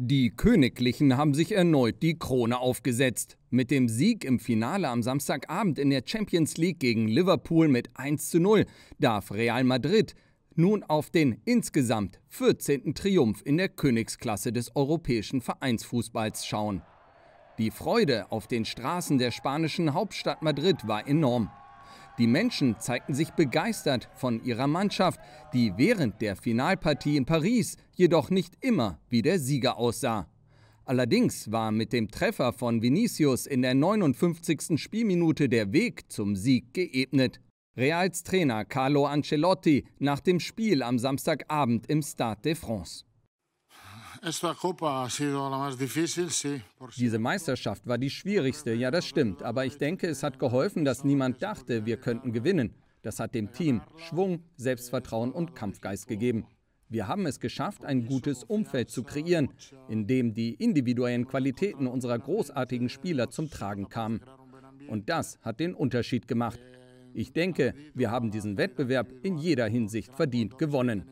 Die Königlichen haben sich erneut die Krone aufgesetzt. Mit dem Sieg im Finale am Samstagabend in der Champions League gegen Liverpool mit 1 zu 0 darf Real Madrid nun auf den insgesamt 14. Triumph in der Königsklasse des europäischen Vereinsfußballs schauen. Die Freude auf den Straßen der spanischen Hauptstadt Madrid war enorm. Die Menschen zeigten sich begeistert von ihrer Mannschaft, die während der Finalpartie in Paris jedoch nicht immer wie der Sieger aussah. Allerdings war mit dem Treffer von Vinicius in der 59. Spielminute der Weg zum Sieg geebnet. Reals Trainer Carlo Ancelotti nach dem Spiel am Samstagabend im Stade de France. Diese Meisterschaft war die schwierigste, ja das stimmt, aber ich denke, es hat geholfen, dass niemand dachte, wir könnten gewinnen. Das hat dem Team Schwung, Selbstvertrauen und Kampfgeist gegeben. Wir haben es geschafft, ein gutes Umfeld zu kreieren, in dem die individuellen Qualitäten unserer großartigen Spieler zum Tragen kamen. Und das hat den Unterschied gemacht. Ich denke, wir haben diesen Wettbewerb in jeder Hinsicht verdient gewonnen.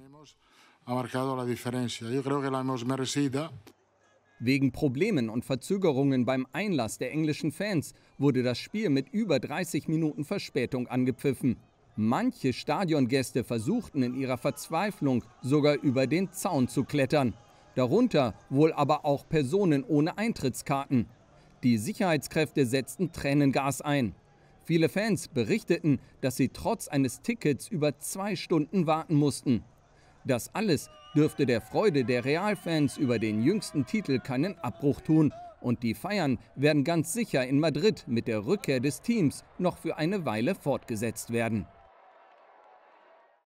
Wegen Problemen und Verzögerungen beim Einlass der englischen Fans wurde das Spiel mit über 30 Minuten Verspätung angepfiffen. Manche Stadiongäste versuchten in ihrer Verzweiflung sogar über den Zaun zu klettern. Darunter wohl aber auch Personen ohne Eintrittskarten. Die Sicherheitskräfte setzten Tränengas ein. Viele Fans berichteten, dass sie trotz eines Tickets über zwei Stunden warten mussten. Das alles dürfte der Freude der Realfans über den jüngsten Titel keinen Abbruch tun. Und die Feiern werden ganz sicher in Madrid mit der Rückkehr des Teams noch für eine Weile fortgesetzt werden.